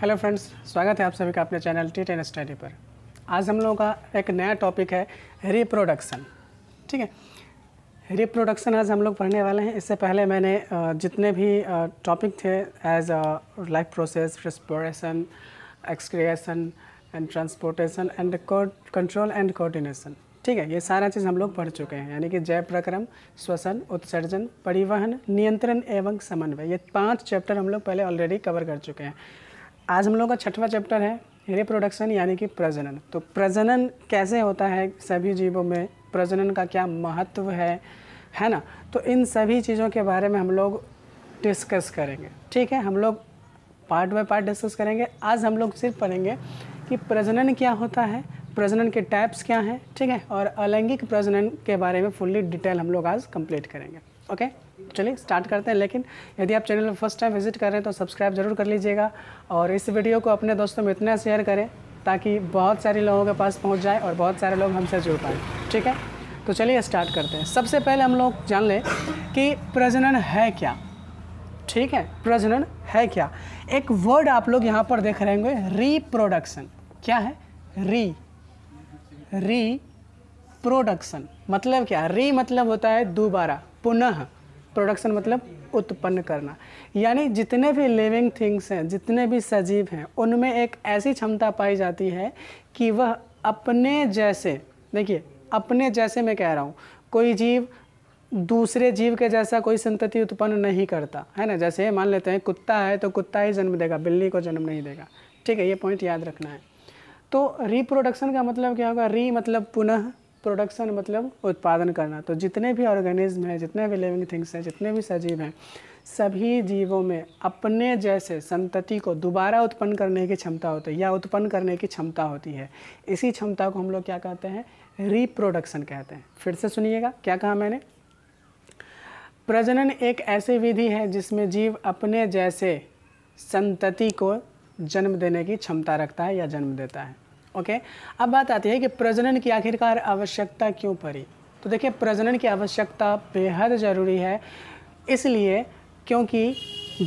Hello friends स्वागत है आप सभी का अपने चैनल टी टेन स्टडी पर आज हम लोगों का एक नया टॉपिक है रिप्रोडक्शन ठीक है रिप्रोडक्शन आज हम लोग पढ़ने वाले हैं इससे पहले मैंने जितने भी टॉपिक थे as life process respiration excretion and transportation and control and coordination ठीक है ये सारा चीज़ हम लोग पढ़ चुके हैं यानी कि जैव प्रक्रम श्वसन उत्सर्जन परिवहन नियंत्रण एवं समन्वय ये पांच चैप्टर हम लोग पहले ऑलरेडी कवर कर चुके हैं आज हम लोग का छठवां चैप्टर है रिप्रोडक्शन यानी कि प्रजनन तो प्रजनन कैसे होता है सभी जीवों में प्रजनन का क्या महत्व है है ना तो इन सभी चीज़ों के बारे में हम लोग डिस्कस करेंगे ठीक है हम लोग पार्ट बाय पार्ट डिस्कस करेंगे आज हम लोग सिर्फ पढ़ेंगे कि प्रजनन क्या होता है प्रजनन के टाइप्स क्या हैं ठीक है और अलैंगिक प्रजनन के बारे में फुल्ली डिटेल हम लोग आज कंप्लीट करेंगे ओके चलिए स्टार्ट करते हैं लेकिन यदि आप चैनल में फर्स्ट टाइम विजिट कर रहे हैं तो सब्सक्राइब जरूर कर लीजिएगा और इस वीडियो को अपने दोस्तों में इतना शेयर करें ताकि बहुत सारे लोगों के पास पहुंच जाए और बहुत सारे लोग हमसे जुड़ पाए ठीक है तो चलिए स्टार्ट करते हैं सबसे पहले हम लोग जान लें कि प्रजनन है क्या ठीक है प्रजनन है क्या एक वर्ड आप लोग यहाँ पर देख रहे होंगे रीप्रोडक्शन क्या है री री प्रोडक्शन मतलब क्या री मतलब होता है दोबारा पुनः प्रोडक्शन मतलब उत्पन्न करना यानी जितने भी लिविंग थिंग्स हैं जितने भी सजीव हैं उनमें एक ऐसी क्षमता पाई जाती है कि वह अपने जैसे देखिए अपने जैसे मैं कह रहा हूँ कोई जीव दूसरे जीव के जैसा कोई संतति उत्पन्न नहीं करता है ना जैसे मान लेते हैं कुत्ता है तो कुत्ता ही जन्म देगा बिल्ली को जन्म नहीं देगा ठीक है ये पॉइंट याद रखना है तो रिप्रोडक्शन का मतलब क्या होगा री मतलब पुनः प्रोडक्शन मतलब उत्पादन करना तो जितने भी ऑर्गेनिज्म हैं जितने भी लिविंग थिंग्स हैं जितने भी सजीव हैं सभी जीवों में अपने जैसे संतति को दोबारा उत्पन्न करने की क्षमता होती है या उत्पन्न करने की क्षमता होती है इसी क्षमता को हम लोग क्या कहते हैं रिप्रोडक्शन कहते हैं फिर से सुनिएगा क्या कहा मैंने प्रजनन एक ऐसी विधि है जिसमें जीव अपने जैसे संतति को जन्म देने की क्षमता रखता है या जन्म देता है ओके अब बात आती है कि प्रजनन की आखिरकार आवश्यकता क्यों पड़ी तो देखिए प्रजनन की आवश्यकता बेहद ज़रूरी है इसलिए क्योंकि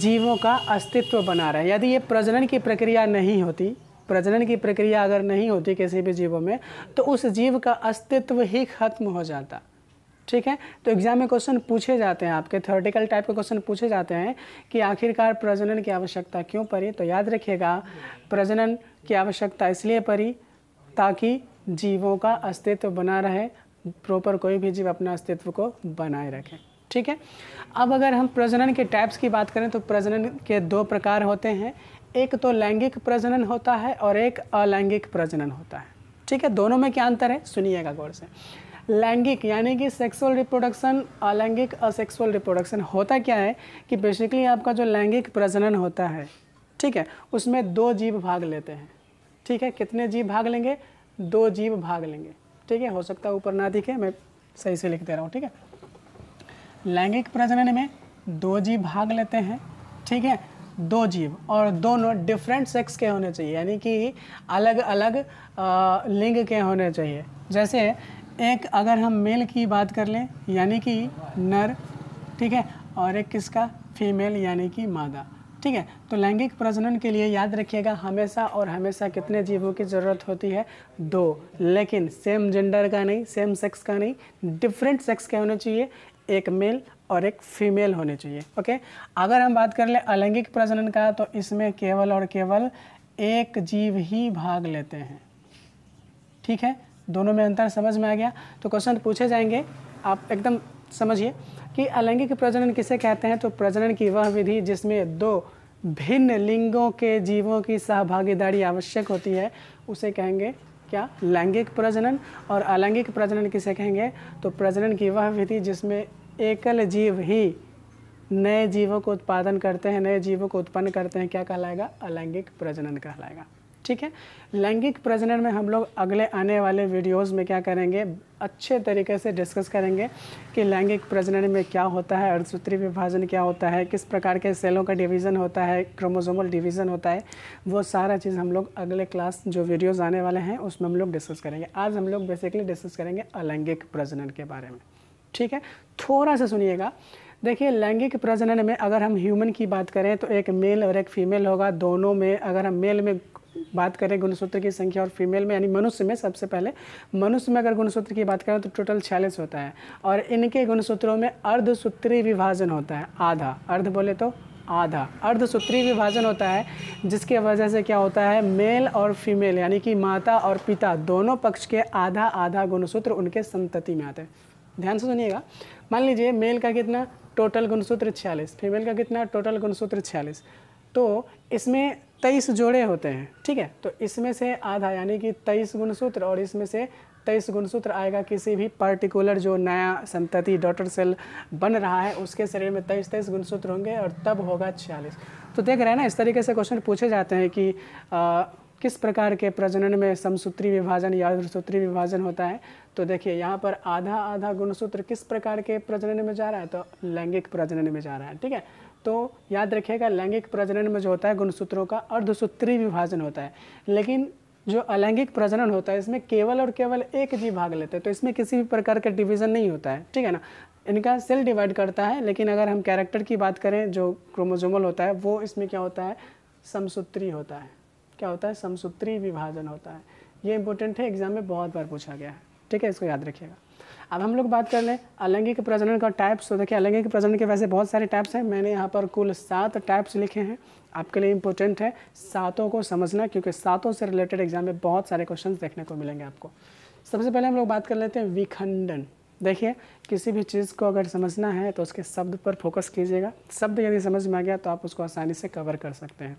जीवों का अस्तित्व बना रहा है यदि ये प्रजनन की प्रक्रिया नहीं होती प्रजनन की प्रक्रिया अगर नहीं होती किसी भी जीवों में तो उस जीव का अस्तित्व ही खत्म हो जाता ठीक है तो एग्जाम में क्वेश्चन पूछे जाते हैं आपके थ्योरेटिकल टाइप के क्वेश्चन पूछे जाते हैं कि आखिरकार प्रजनन की आवश्यकता क्यों पड़ी तो याद रखिएगा प्रजनन की आवश्यकता इसलिए पड़ी ताकि जीवों का अस्तित्व बना रहे प्रॉपर कोई भी जीव अपना अस्तित्व को बनाए रखे ठीक है अब अगर हम प्रजनन के टाइप्स की बात करें तो प्रजनन के दो प्रकार होते हैं एक तो लैंगिक प्रजनन होता है और एक अलैंगिक प्रजनन होता है ठीक है दोनों में क्या अंतर है सुनिएगा गौर से लैंगिक यानी कि सेक्सुअल रिप्रोडक्शन अलैंगिक असेक्सुअल रिप्रोडक्शन होता क्या है कि बेसिकली आपका जो लैंगिक प्रजनन होता है ठीक है उसमें दो जीव भाग लेते हैं ठीक है कितने जीव भाग लेंगे दो जीव भाग लेंगे ठीक है हो सकता है ऊपर ना दिखे मैं सही से लिख दे रहा हूँ ठीक है लैंगिक प्रजनन में दो जीव भाग लेते हैं ठीक है दो जीव और दोनों डिफरेंट सेक्स के होने चाहिए यानी कि अलग अलग लिंग के होने चाहिए जैसे एक अगर हम मेल की बात कर लें यानी कि नर ठीक है और एक किसका फीमेल यानी कि मादा ठीक है तो लैंगिक प्रजनन के लिए याद रखिएगा हमेशा और हमेशा कितने जीवों की ज़रूरत होती है दो लेकिन सेम जेंडर का नहीं सेम सेक्स का नहीं डिफरेंट सेक्स के होने चाहिए एक मेल और एक फीमेल होने चाहिए ओके अगर हम बात कर ले अलैंगिक प्रजनन का तो इसमें केवल और केवल एक जीव ही भाग लेते हैं ठीक है दोनों में अंतर समझ में आ गया तो क्वेश्चन पूछे जाएंगे आप एकदम समझिए कि अलैंगिक प्रजनन किसे कहते हैं तो प्रजनन की वह विधि जिसमें दो भिन्न लिंगों के जीवों की सहभागीदारी आवश्यक होती है उसे कहेंगे क्या लैंगिक प्रजनन और अलैंगिक प्रजनन किसे कहेंगे तो प्रजनन की वह विधि जिसमें एकल जीव ही नए जीवों को उत्पादन करते हैं नए जीवों को उत्पन्न करते हैं क्या कहलाएगा अलैंगिक प्रजनन कहलाएगा ठीक है लैंगिक प्रजनन में हम लोग अगले आने वाले वीडियोस में क्या करेंगे अच्छे तरीके से डिस्कस करेंगे कि लैंगिक प्रजनन में क्या होता है अर्धसूत्री विभाजन क्या होता है किस प्रकार के सेलों का डिवीज़न होता है क्रोमोजोमल डिवीज़न होता है वो सारा चीज़ हम लोग अगले क्लास जो वीडियोज़ आने वाले हैं उसमें हम लोग डिस्कस करेंगे आज हम लोग बेसिकली डिस्कस करेंगे अलैंगिक प्रजनन के बारे में ठीक है थोड़ा सा सुनिएगा देखिए लैंगिक प्रजनन में अगर हम ह्यूमन की बात करें तो एक मेल और एक फीमेल होगा दोनों में अगर हम मेल में बात करें गुणसूत्र की संख्या और फीमेल में यानी मनुष्य में सबसे पहले मनुष्य में अगर गुणसूत्र की बात करें तो टोटल छियालीस होता है और इनके गुणसूत्रों में अर्धसूत्री विभाजन होता है आधा अर्ध बोले तो आधा अर्धसूत्री विभाजन होता है जिसके वजह से क्या होता है मेल और फीमेल यानी कि माता और पिता दोनों पक्ष के आधा आधा गुणसूत्र उनके संतति में आते हैं ध्यान से सुनिएगा मान लीजिए मेल का कितना टोटल गुणसूत्र छियालीस फीमेल का कितना टोटल गुणसूत्र छियालीस तो इसमें तेईस जोड़े होते हैं ठीक है तो इसमें से आधा यानी कि तेईस गुणसूत्र और इसमें से तेईस गुणसूत्र आएगा किसी भी पर्टिकुलर जो नया संतति डॉटर सेल बन रहा है उसके शरीर में तेईस तेईस गुणसूत्र होंगे और तब होगा छियालीस तो देख रहे हैं ना इस तरीके से क्वेश्चन पूछे जाते हैं कि आ, किस प्रकार के प्रजनन में समसूत्री विभाजन या सूत्री विभाजन होता है तो देखिए यहाँ पर आधा आधा गुणसूत्र किस प्रकार के प्रजनन में जा रहा है तो लैंगिक प्रजनन में जा रहा है ठीक है तो याद रखिएगा लैंगिक प्रजनन में जो होता है गुणसूत्रों का अर्धसूत्री विभाजन होता है लेकिन जो अलैंगिक प्रजनन होता है इसमें केवल और केवल एक जीव भाग लेते हैं तो इसमें किसी भी प्रकार का डिवीज़न नहीं होता है ठीक है ना इनका सेल डिवाइड करता है लेकिन अगर हम कैरेक्टर की बात करें जो क्रोमोजोमल होता है वो इसमें क्या होता है समसूत्री होता है क्या होता है समसूत्री विभाजन होता है ये इंपॉर्टेंट है एग्जाम में बहुत बार पूछा गया है ठीक है इसको याद रखिएगा अब हम लोग बात कर लें अलैंगिक प्रजनन का टाइप्स तो देखिए अलैंगिक प्रजनन के वैसे बहुत सारे टाइप्स हैं मैंने यहाँ पर कुल सात टाइप्स लिखे हैं आपके लिए इंपॉर्टेंट है सातों को समझना क्योंकि सातों से रिलेटेड एग्जाम में बहुत सारे क्वेश्चन देखने को मिलेंगे आपको सबसे पहले हम लोग बात कर लेते हैं विखंडन देखिए किसी भी चीज़ को अगर समझना है तो उसके शब्द पर फोकस कीजिएगा शब्द यदि समझ में आ गया तो आप उसको आसानी से कवर कर सकते हैं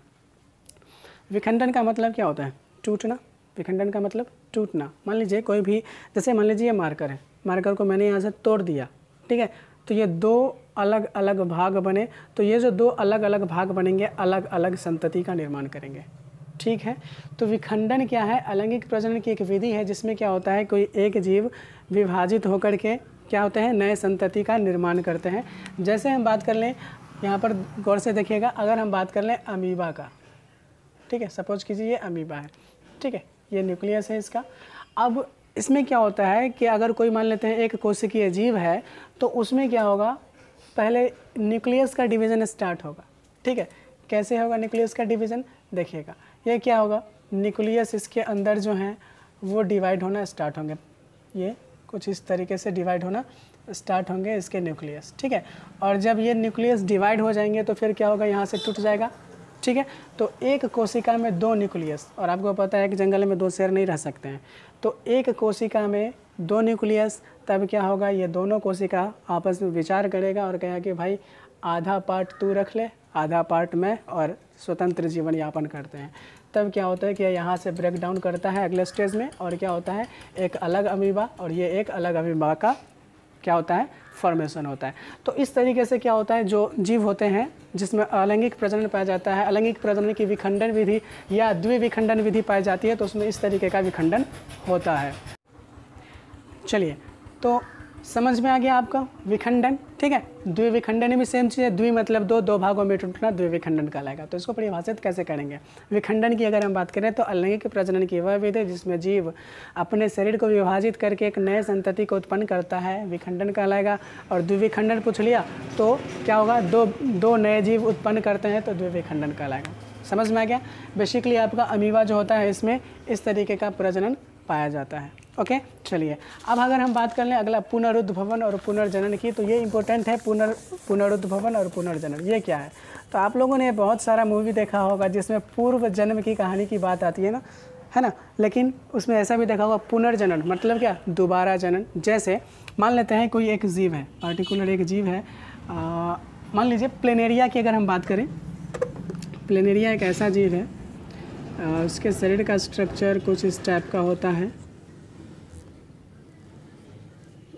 विखंडन का मतलब क्या होता है टूटना विखंडन का मतलब टूटना मान लीजिए कोई भी जैसे मान लीजिए ये मार्कर है मार्कर को मैंने यहाँ से तोड़ दिया ठीक है तो ये दो अलग अलग भाग बने तो ये जो दो अलग अलग भाग बनेंगे अलग अलग संतति का निर्माण करेंगे ठीक है तो विखंडन क्या है अलैंगिक प्रजनन की एक विधि है जिसमें क्या होता है कोई एक जीव विभाजित होकर के क्या होते हैं नए संतति का निर्माण करते हैं जैसे हम बात कर लें यहाँ पर गौर से देखिएगा अगर हम बात कर लें अमीबा का ठीक है सपोज कीजिए ये अमीबा है ठीक है ये न्यूक्लियस है इसका अब इसमें क्या होता है कि अगर कोई मान लेते हैं एक कोशिकीय जीव है तो उसमें क्या होगा पहले न्यूक्लियस का डिवीज़न स्टार्ट होगा ठीक है कैसे होगा न्यूक्लियस का डिवीज़न देखिएगा ये क्या होगा न्यूक्लियस इसके अंदर जो हैं वो डिवाइड होना स्टार्ट होंगे ये कुछ इस तरीके से डिवाइड होना स्टार्ट होंगे इसके न्यूक्लियस ठीक है और जब ये न्यूक्लियस डिवाइड हो जाएंगे तो फिर क्या होगा यहाँ से टूट जाएगा ठीक है तो एक कोशिका में दो न्यूक्लियस और आपको पता है कि जंगल में दो शेर नहीं रह सकते हैं तो एक कोशिका में दो न्यूक्लियस तब क्या होगा ये दोनों कोशिका आपस में विचार करेगा और कहेगा कि भाई आधा पार्ट तू रख ले आधा पार्ट में और स्वतंत्र जीवन यापन करते हैं तब क्या होता है कि यहाँ से ब्रेक डाउन करता है अगले स्टेज में और क्या होता है एक अलग अमीबा और ये एक अलग अमीबा का क्या होता है फॉर्मेशन होता है तो इस तरीके से क्या होता है जो जीव होते हैं जिसमें अलैंगिक प्रजनन पाया जाता है अलैंगिक प्रजनन की विखंडन विधि या द्विविखंडन विधि पाई जाती है तो उसमें इस तरीके का विखंडन होता है चलिए तो समझ में आ गया आपका विखंडन ठीक है द्विविखंडन भी सेम चीज़ है द्वि मतलब दो दो भागों में टूटना द्विविखंडन कहलाएगा तो इसको परिभाषित कैसे करेंगे विखंडन की अगर हम बात करें तो अलैंगिक प्रजनन की वह विधि जिसमें जीव अपने शरीर को विभाजित करके एक नए संतति को उत्पन्न करता है विखंडन कहलाएगा और द्विविखंडन पूछ लिया तो क्या होगा दो दो नए जीव उत्पन्न करते हैं तो द्विविखंडन कहलाएगा समझ में आ गया बेसिकली आपका अमीवा जो होता है इसमें इस तरीके का प्रजनन पाया जाता है ओके चलिए अब अगर हम बात कर लें अगला पुनरुद्भवन और पुनर्जनन की तो ये इंपॉर्टेंट है पुनर् पुनरुद्भवन और पुनर्जनन ये क्या है तो आप लोगों ने बहुत सारा मूवी देखा होगा जिसमें पूर्व जन्म की कहानी की बात आती है ना है ना लेकिन उसमें ऐसा भी देखा होगा पुनर्जनन मतलब क्या दोबारा जनन जैसे मान लेते हैं कोई एक जीव है पर्टिकुलर एक जीव है मान लीजिए प्लेनेरिया की अगर हम बात करें प्लेनेरिया एक ऐसा जीव है आ, उसके शरीर का स्ट्रक्चर कुछ इस टाइप का होता है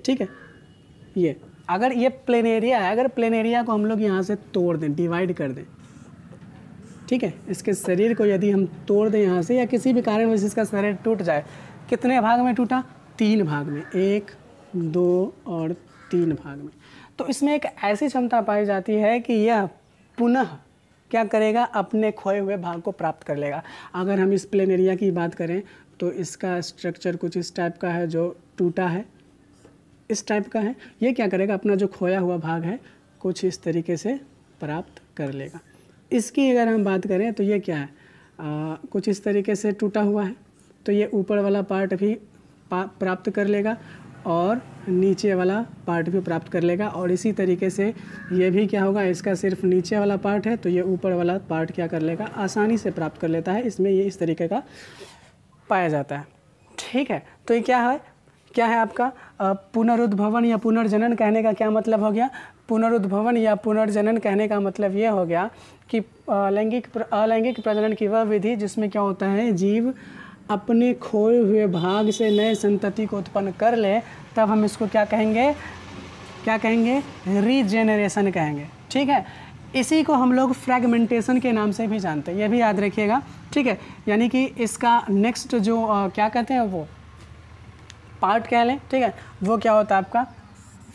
ठीक है ये अगर ये प्लेन एरिया है अगर प्लेन एरिया को हम लोग यहाँ से तोड़ दें डिवाइड कर दें ठीक है इसके शरीर को यदि हम तोड़ दें यहाँ से या किसी भी कारण वैसे इसका शरीर टूट जाए कितने भाग में टूटा तीन भाग में एक दो और तीन भाग में तो इसमें एक ऐसी क्षमता पाई जाती है कि यह पुनः क्या करेगा अपने खोए हुए भाग को प्राप्त कर लेगा अगर हम इस प्लेन एरिया की बात करें तो इसका स्ट्रक्चर कुछ इस टाइप का है जो टूटा है इस टाइप का है ये क्या करेगा अपना जो खोया हुआ भाग है कुछ इस तरीके से प्राप्त कर लेगा इसकी अगर हम बात करें तो ये क्या है आ, कुछ इस तरीके से टूटा हुआ है तो ये ऊपर वाला पार्ट भी प्राप्त कर लेगा और नीचे वाला पार्ट भी प्राप्त कर लेगा और इसी तरीके से ये भी क्या होगा इसका सिर्फ नीचे वाला पार्ट है तो ये ऊपर वाला पार्ट क्या कर लेगा आसानी से प्राप्त कर लेता है इसमें ये इस तरीके का पाया जाता है ठीक है तो ये क्या है क्या है आपका पुनरुद्भवन या पुनर्जनन कहने का क्या मतलब हो गया पुनरुद्भवन या पुनर्जनन कहने का मतलब ये हो गया कि लैंगिक अलैंगिक प्रजनन की वह विधि जिसमें क्या होता है जीव अपने खोए हुए भाग से नए संतति को उत्पन्न कर ले तब हम इसको क्या कहेंगे क्या कहेंगे रीजेनरेशन कहेंगे ठीक है इसी को हम लोग फ्रैगमेंटेशन के नाम से भी जानते हैं ये भी याद रखिएगा ठीक है यानी कि इसका नेक्स्ट जो आ, क्या कहते हैं वो पार्ट कह लें ठीक है वो क्या होता है आपका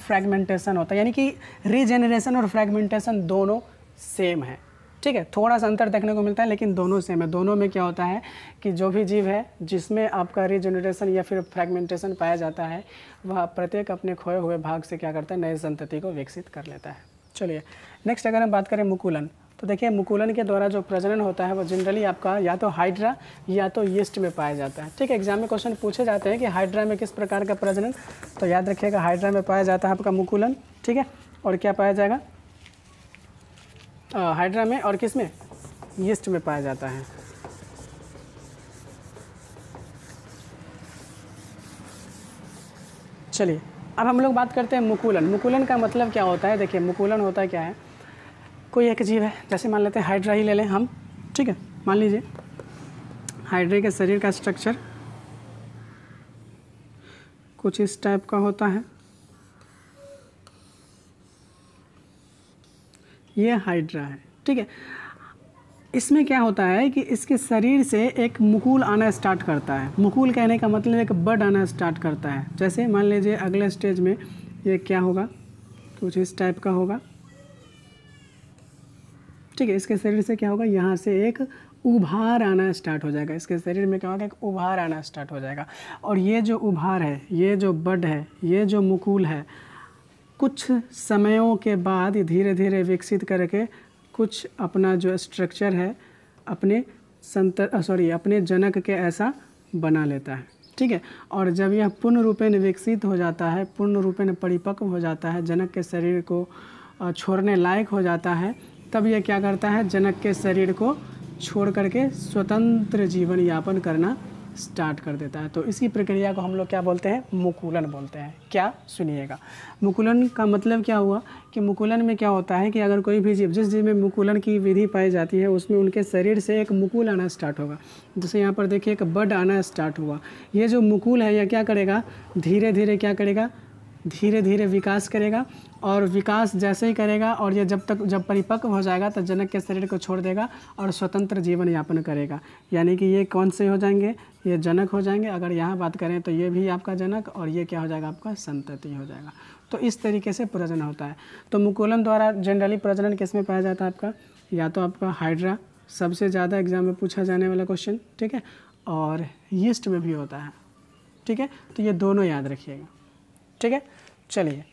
फ्रैगमेंटेशन होता है यानी कि रीजेनरेशन और फ्रैगमेंटेशन दोनों सेम है ठीक है थोड़ा सा अंतर देखने को मिलता है लेकिन दोनों सेम है दोनों में क्या होता है कि जो भी जीव है जिसमें आपका रीजेनरेशन या फिर फ्रैगमेंटेशन पाया जाता है वह प्रत्येक अपने खोए हुए भाग से क्या करता है नए संतति को विकसित कर लेता है चलिए नेक्स्ट अगर हम बात करें मुकुलन तो देखिए मुकुलन के द्वारा जो प्रजनन होता है वो जनरली आपका या तो हाइड्रा या तो यस्ट में पाया जाता है ठीक है एग्जाम में क्वेश्चन पूछे जाते हैं कि हाइड्रा में किस प्रकार का प्रजनन तो याद रखिएगा हाइड्रा में पाया जाता है आपका मुकुलन ठीक है और क्या पाया जाएगा हाइड्रा में और किस में यस्ट में पाया जाता है चलिए अब हम लोग बात करते हैं मुकुलन मुकुलन का मतलब क्या होता है देखिए मुकुलन होता क्या है कोई एक जीव है जैसे मान लेते हैं हाइड्रा ही ले लें हम ठीक है मान लीजिए हाइड्रा के शरीर का स्ट्रक्चर कुछ इस टाइप का होता है ये हाइड्रा है ठीक है इसमें क्या होता है कि इसके शरीर से एक मुकुल आना स्टार्ट करता है मुकुल कहने का मतलब एक बड आना स्टार्ट करता है जैसे मान लीजिए अगले स्टेज में ये क्या होगा कुछ इस टाइप का होगा ठीक है इसके शरीर से क्या होगा यहाँ से एक उभार आना स्टार्ट हो जाएगा इसके शरीर में क्या होगा एक उभार आना स्टार्ट हो जाएगा और ये जो उभार है ये जो बड है ये जो मुकुल है कुछ समयों के बाद धीरे धीरे विकसित करके कुछ अपना जो स्ट्रक्चर है अपने संत सॉरी अपने जनक के ऐसा बना लेता है ठीक है और जब यह पूर्ण रूपेण विकसित हो जाता है पूर्ण रूपेण परिपक्व हो जाता है जनक के शरीर को छोड़ने लायक हो जाता है तब यह क्या करता है जनक के शरीर को छोड़ करके स्वतंत्र जीवन यापन करना स्टार्ट कर देता है तो इसी प्रक्रिया को हम लोग क्या बोलते हैं मुकुलन बोलते हैं क्या सुनिएगा मुकुलन का मतलब क्या हुआ कि मुकुलन में क्या होता है कि अगर कोई भी जीव जिस जीव में मुकुलन की विधि पाई जाती है उसमें उनके शरीर से एक मुकुल आना स्टार्ट होगा जैसे यहाँ पर देखिए एक बड आना स्टार्ट हुआ ये जो मुकुल है यह क्या करेगा धीरे धीरे क्या करेगा धीरे धीरे विकास करेगा और विकास जैसे ही करेगा और ये जब तक जब परिपक्व हो जाएगा तो जनक के शरीर को छोड़ देगा और स्वतंत्र जीवन यापन करेगा यानी कि ये कौन से हो जाएंगे ये जनक हो जाएंगे अगर यहाँ बात करें तो ये भी आपका जनक और ये क्या हो जाएगा आपका संतति हो जाएगा तो इस तरीके से प्रजनन होता है तो मुकुलन द्वारा जनरली प्रजनन किस में पाया जाता है आपका या तो आपका हाइड्रा सबसे ज़्यादा एग्जाम में पूछा जाने वाला क्वेश्चन ठीक है और यस्ट में भी होता है ठीक है तो ये दोनों याद रखिएगा ठीक है चलिए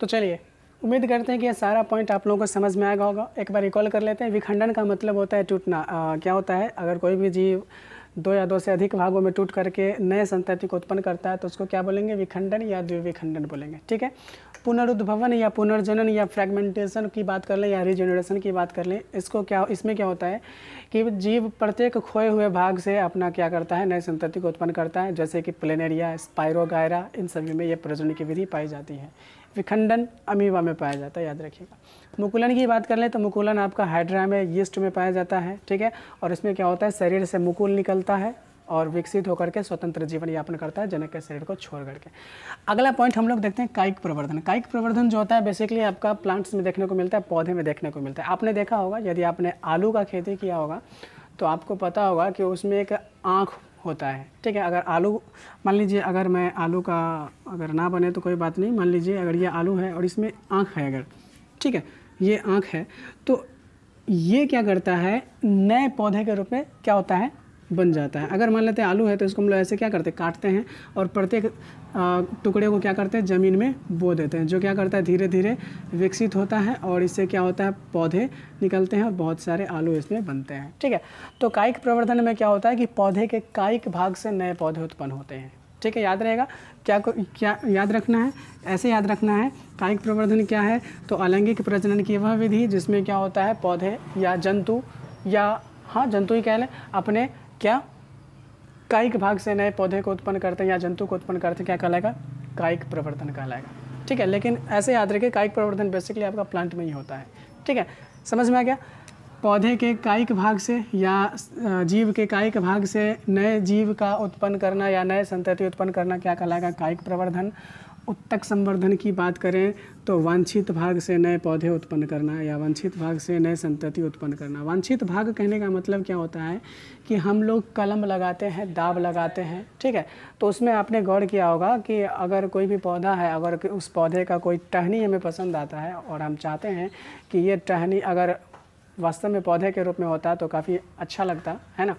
तो चलिए उम्मीद करते हैं कि यह सारा पॉइंट आप लोगों को समझ में आएगा होगा एक बार रिकॉल कर लेते हैं विखंडन का मतलब होता है टूटना क्या होता है अगर कोई भी जीव दो या दो से अधिक भागों में टूट करके नए संतति को उत्पन्न करता है तो उसको क्या बोलेंगे विखंडन या द्विविखंडन बोलेंगे ठीक है पुनरुद्भवन या पुनर्जनन या फ्रैगमेंटेशन की बात कर लें या रिजेनरेशन की बात कर लें इसको क्या इसमें क्या होता है कि जीव प्रत्येक खोए हुए भाग से अपना क्या करता है नए संतति को उत्पन्न करता है जैसे कि प्लेनेरिया स्पायरोगायरा इन सभी में ये प्रजनन की विधि पाई जाती है विखंडन अमीवा में पाया जाता है याद रखिएगा मुकुलन की बात कर लें तो मुकुलन आपका हाइड्रा में यीस्ट में पाया जाता है ठीक है और इसमें क्या होता है शरीर से मुकुल निकलता है और विकसित होकर के स्वतंत्र जीवन यापन करता है जनक के शरीर को छोड़ करके अगला पॉइंट हम लोग देखते हैं कायिक प्रवर्धन कायिक प्रवर्धन जो होता है बेसिकली आपका प्लांट्स में देखने को मिलता है पौधे में देखने को मिलता है आपने देखा होगा यदि आपने आलू का खेती किया होगा तो आपको पता होगा कि उसमें एक आँख होता है ठीक है अगर आलू मान लीजिए अगर मैं आलू का अगर ना बने तो कोई बात नहीं मान लीजिए अगर ये आलू है और इसमें आँख है अगर ठीक है ये आँख है तो ये क्या करता है नए पौधे के रूप में क्या होता है बन जाता है अगर मान लेते हैं आलू है तो इसको हम लोग ऐसे क्या करते हैं काटते हैं और प्रत्येक टुकड़े को क्या करते हैं ज़मीन में बो देते हैं जो क्या करता है धीरे धीरे विकसित होता है और इससे क्या होता है पौधे निकलते हैं और बहुत सारे आलू इसमें बनते हैं ठीक है तो कायिक प्रवर्धन में क्या होता है कि पौधे के कायिक भाग से नए पौधे उत्पन्न होते हैं ठीक है याद रहेगा क्या को क्या याद रखना है ऐसे याद रखना है कायिक प्रवर्धन क्या है तो अलैंगिक प्रजनन की वह विधि जिसमें क्या होता है पौधे या जंतु या हाँ जंतु ही कह लें अपने क्या कायिक भाग से नए पौधे को उत्पन्न करते हैं या जंतु को उत्पन्न करते हैं क्या कहलाएगा कायिक प्रवर्तन कहलाएगा ठीक है लेकिन ऐसे याद रखें कायिक प्रवर्तन बेसिकली आपका प्लांट में ही होता है ठीक है समझ में आ गया पौधे के कायिक भाग से या जीव के कायिक भाग से नए जीव का उत्पन्न करना या नए संतति उत्पन्न करना क्या कहलाएगा कायिक प्रवर्धन उत्तक संवर्धन की बात करें तो वांछित भाग से नए पौधे उत्पन्न करना या वांछित भाग से नए संतति उत्पन्न करना वांछित भाग कहने का मतलब क्या होता है कि हम लोग कलम लगाते हैं दाब लगाते हैं ठीक है तो उसमें आपने गौर किया होगा कि अगर कोई भी पौधा है अगर उस पौधे का कोई टहनी हमें पसंद आता है और हम चाहते हैं कि ये टहनी अगर वास्तव में पौधे के रूप में होता तो काफ़ी अच्छा लगता है ना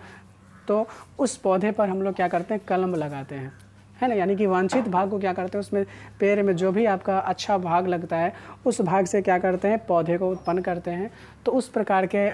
तो उस पौधे पर हम लोग क्या करते हैं कलम लगाते हैं है ना यानी कि वांछित हाँ। भाग को क्या करते हैं उसमें पेड़ में जो भी आपका अच्छा भाग लगता है उस भाग से क्या करते हैं पौधे को उत्पन्न करते हैं तो उस प्रकार के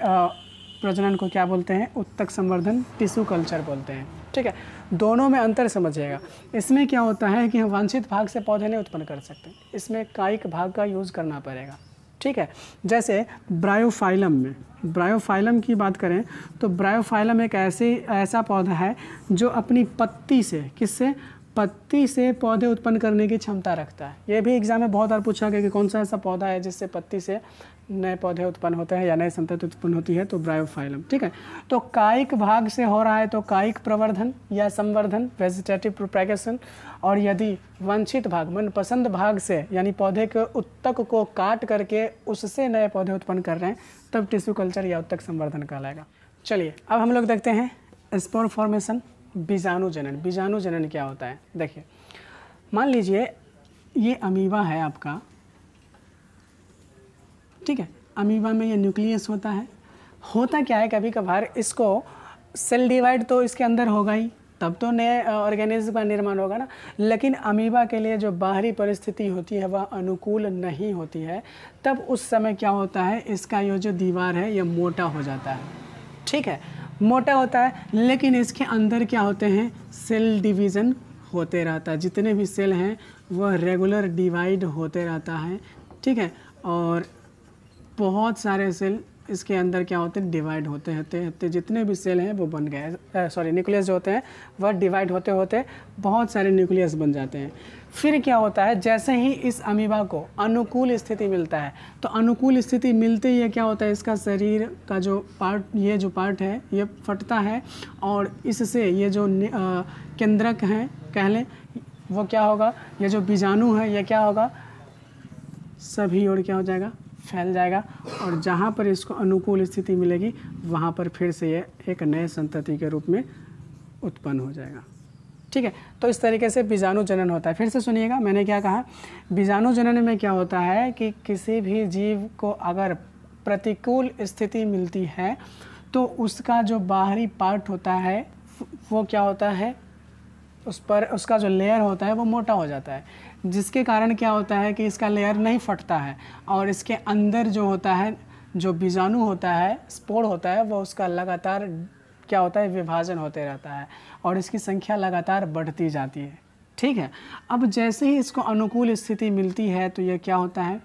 प्रजनन को क्या बोलते हैं उत्तक संवर्धन टिश्यू कल्चर बोलते हैं ठीक है दोनों में अंतर समझिएगा इसमें क्या होता है कि हम वांछित भाग से पौधे नहीं उत्पन्न कर सकते इसमें कायिक भाग का यूज़ करना पड़ेगा ठीक है जैसे ब्रायोफाइलम में ब्रायोफाइलम की बात करें तो ब्रायोफाइलम एक ऐसी ऐसा पौधा है जो अपनी पत्ती से किससे पत्ती से पौधे उत्पन्न करने की क्षमता रखता है ये भी एग्जाम में बहुत बार पूछा गया कि कौन सा ऐसा पौधा है जिससे पत्ती से नए पौधे उत्पन्न होते हैं या नए संतत उत्पन्न होती है तो ब्रायोफाइलम ठीक है तो कायिक भाग से हो रहा है तो कायिक प्रवर्धन या संवर्धन वेजिटेटिव प्रोपैगेशन और यदि वंचित भाग मनपसंद भाग से यानी पौधे के उत्तक को काट करके उससे नए पौधे उत्पन्न कर रहे हैं तब टिश्यू कल्चर या उत्तक संवर्धन कहलाएगा चलिए अब हम लोग देखते हैं स्पोर फॉर्मेशन बीजाणु जनन बीजाणु जनन क्या होता है देखिए मान लीजिए ये अमीबा है आपका ठीक है अमीबा में ये न्यूक्लियस होता है होता क्या है कभी कभार इसको सेल डिवाइड तो इसके अंदर होगा ही तब तो नए ऑर्गेनिज्म का निर्माण होगा ना लेकिन अमीबा के लिए जो बाहरी परिस्थिति होती है वह अनुकूल नहीं होती है तब उस समय क्या होता है इसका ये जो दीवार है यह मोटा हो जाता है ठीक है मोटा होता है लेकिन इसके अंदर क्या होते हैं सेल डिवीज़न होते रहता है जितने भी सेल हैं वह रेगुलर डिवाइड होते रहता है ठीक है और बहुत सारे सेल इसके अंदर क्या होते हैं डिवाइड होते होते होते जितने भी सेल हैं वो बन गए सॉरी न्यूक्लियस जो होते हैं वह डिवाइड होते होते बहुत सारे न्यूक्लियस बन जाते हैं फिर क्या होता है जैसे ही इस अमीबा को अनुकूल स्थिति मिलता है तो अनुकूल स्थिति मिलते ही क्या होता है इसका शरीर का जो पार्ट ये जो पार्ट है ये फटता है और इससे ये जो केंद्रक हैं कह लें वो क्या होगा ये जो बीजाणु है ये क्या होगा सभी और क्या हो जाएगा फैल जाएगा और जहाँ पर इसको अनुकूल स्थिति मिलेगी वहाँ पर फिर से ये एक नए संतति के रूप में उत्पन्न हो जाएगा ठीक है तो इस तरीके से बीजाणु जनन होता है फिर से सुनिएगा मैंने क्या कहा बीजाणु जनन में क्या होता है कि किसी भी जीव को अगर प्रतिकूल स्थिति मिलती है तो उसका जो बाहरी पार्ट होता है वो क्या होता है उस पर उसका जो लेयर होता है वो मोटा हो जाता है जिसके कारण क्या होता है कि इसका लेयर नहीं फटता है और इसके अंदर जो होता है जो बीजाणु होता है स्पोर होता है वह उसका लगातार क्या होता है विभाजन होते रहता है और इसकी संख्या लगातार बढ़ती जाती है ठीक है अब जैसे ही इसको अनुकूल स्थिति मिलती है तो ये क्या होता है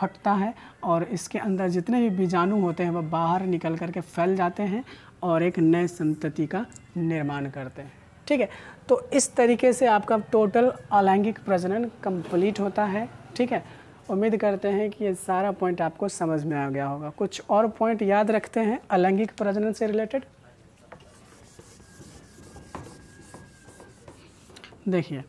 फटता है और इसके अंदर जितने भी बीजाणु होते हैं वह बाहर निकल करके फैल जाते हैं और एक नए संतति का निर्माण करते हैं ठीक है तो इस तरीके से आपका टोटल अलैंगिक प्रजनन कंप्लीट होता है ठीक है उम्मीद करते हैं कि ये सारा पॉइंट आपको समझ में आ गया होगा कुछ और पॉइंट याद रखते हैं अलैंगिक प्रजनन से रिलेटेड देखिए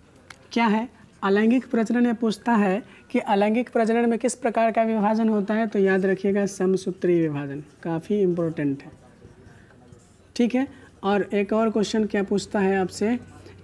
क्या है अलैंगिक प्रजनन ये पूछता है कि अलैंगिक प्रजनन में किस प्रकार का विभाजन होता है तो याद रखिएगा समसूत्री विभाजन काफ़ी इम्पोर्टेंट है ठीक है और एक और क्वेश्चन क्या पूछता है आपसे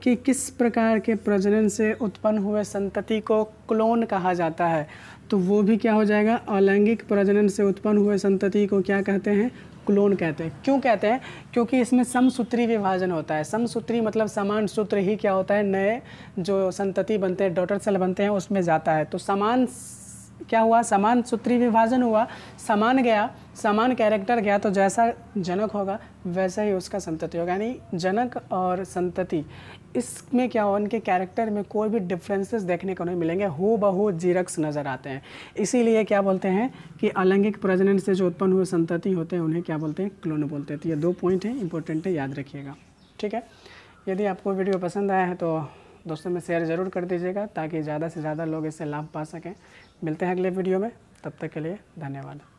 कि किस प्रकार के प्रजनन से उत्पन्न हुए संतति को क्लोन कहा जाता है तो वो भी क्या हो जाएगा अलैंगिक प्रजनन से उत्पन्न हुए संतति को क्या कहते हैं क्लोन कहते हैं क्यों कहते हैं क्योंकि इसमें समसूत्री विभाजन होता है समसूत्री मतलब समान सूत्र ही क्या होता है नए जो संतति बनते हैं डॉटर सेल बनते हैं उसमें जाता है तो समान क्या हुआ समान सूत्री विभाजन हुआ समान गया समान कैरेक्टर गया तो जैसा जनक होगा वैसा ही उसका संतति होगा यानी जनक और संतति इसमें क्या हो उनके कैरेक्टर में कोई भी डिफरेंसेस देखने को नहीं मिलेंगे हो बहू जीरक्स नज़र आते हैं इसीलिए क्या बोलते हैं कि अलैंगिक प्रजनन से जो उत्पन्न हुए संतति होते हैं उन्हें क्या बोलते हैं क्लोन बोलते हैं तो ये दो पॉइंट हैं इंपॉर्टेंट है याद रखिएगा ठीक है यदि आपको वीडियो पसंद आया है तो दोस्तों में शेयर ज़रूर कर दीजिएगा ताकि ज़्यादा से ज़्यादा लोग इससे लाभ पा सकें मिलते हैं अगले वीडियो में तब तक के लिए धन्यवाद